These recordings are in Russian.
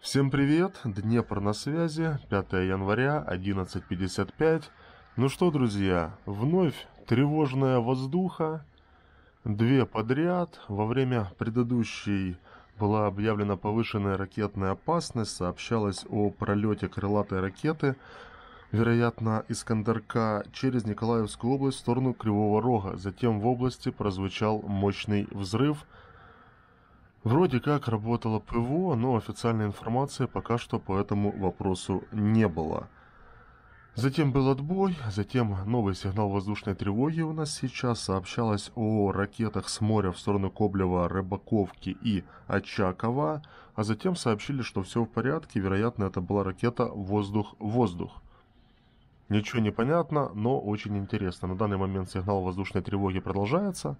Всем привет, Днепр на связи, 5 января, 11.55. Ну что, друзья, вновь тревожная воздуха, две подряд. Во время предыдущей была объявлена повышенная ракетная опасность, сообщалось о пролете крылатой ракеты, вероятно, Искандерка через Николаевскую область в сторону Кривого Рога. Затем в области прозвучал мощный взрыв – Вроде как работало ПВО, но официальной информации пока что по этому вопросу не было. Затем был отбой, затем новый сигнал воздушной тревоги у нас сейчас. Сообщалось о ракетах с моря в сторону Коблева, Рыбаковки и Очакова. А затем сообщили, что все в порядке, вероятно это была ракета «Воздух-воздух». Ничего не понятно, но очень интересно. На данный момент сигнал воздушной тревоги продолжается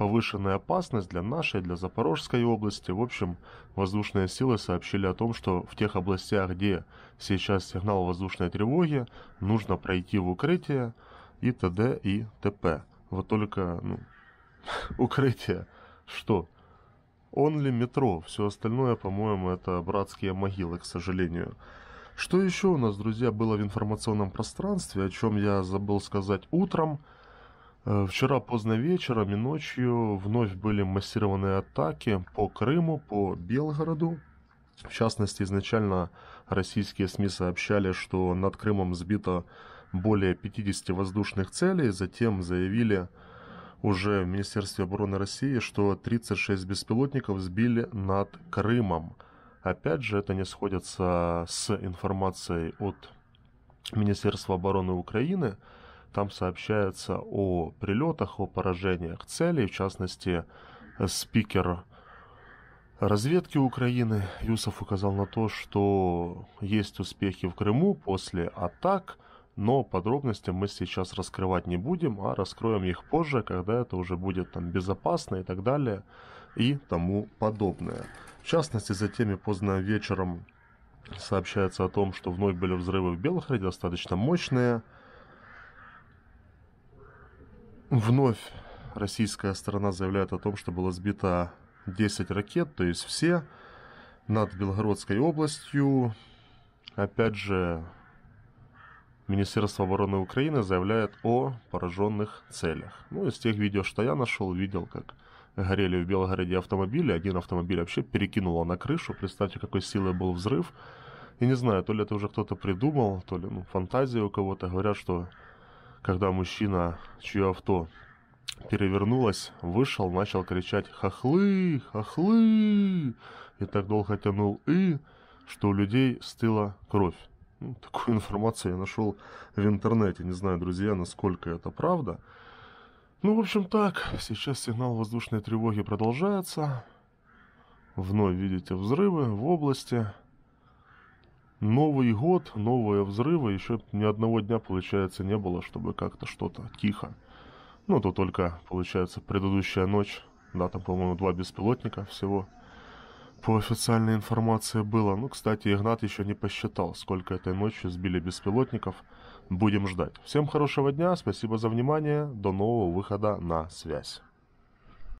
повышенная опасность для нашей, для Запорожской области. В общем, воздушные силы сообщили о том, что в тех областях, где сейчас сигнал воздушной тревоги, нужно пройти в укрытие и т.д. и т.п. Вот только, ну, укрытие, что? Он ли метро, все остальное, по-моему, это братские могилы, к сожалению. Что еще у нас, друзья, было в информационном пространстве, о чем я забыл сказать утром – Э, вчера поздно вечером и ночью вновь были массированные атаки по Крыму, по Белгороду. В частности, изначально российские СМИ сообщали, что над Крымом сбито более 50 воздушных целей, затем заявили уже в Министерстве обороны России, что 36 беспилотников сбили над Крымом. Опять же, это не сходится с информацией от Министерства обороны Украины, там сообщается о прилетах, о поражениях целей, в частности, спикер разведки Украины Юсов указал на то, что есть успехи в Крыму после атак, но подробности мы сейчас раскрывать не будем, а раскроем их позже, когда это уже будет там безопасно и так далее и тому подобное. В частности, за теми поздно вечером сообщается о том, что вновь были взрывы в Белгороде, достаточно мощные, Вновь российская сторона заявляет о том, что было сбито 10 ракет, то есть все, над Белгородской областью. Опять же, Министерство обороны Украины заявляет о пораженных целях. Ну, из тех видео, что я нашел, видел, как горели в Белгороде автомобили. Один автомобиль вообще перекинуло на крышу. Представьте, какой силы был взрыв. И не знаю, то ли это уже кто-то придумал, то ли ну, фантазия у кого-то. Говорят, что когда мужчина, чье авто перевернулось, вышел, начал кричать «Хохлы! Хохлы!» и так долго тянул «и», что у людей стыла кровь. Ну, такую информацию я нашел в интернете. Не знаю, друзья, насколько это правда. Ну, в общем, так. Сейчас сигнал воздушной тревоги продолжается. Вновь видите взрывы в области. Новый год, новые взрывы, еще ни одного дня, получается, не было, чтобы как-то что-то тихо. Ну, то только, получается, предыдущая ночь, да, там, по-моему, два беспилотника всего. По официальной информации было. Ну, кстати, Игнат еще не посчитал, сколько этой ночью сбили беспилотников. Будем ждать. Всем хорошего дня, спасибо за внимание, до нового выхода на связь.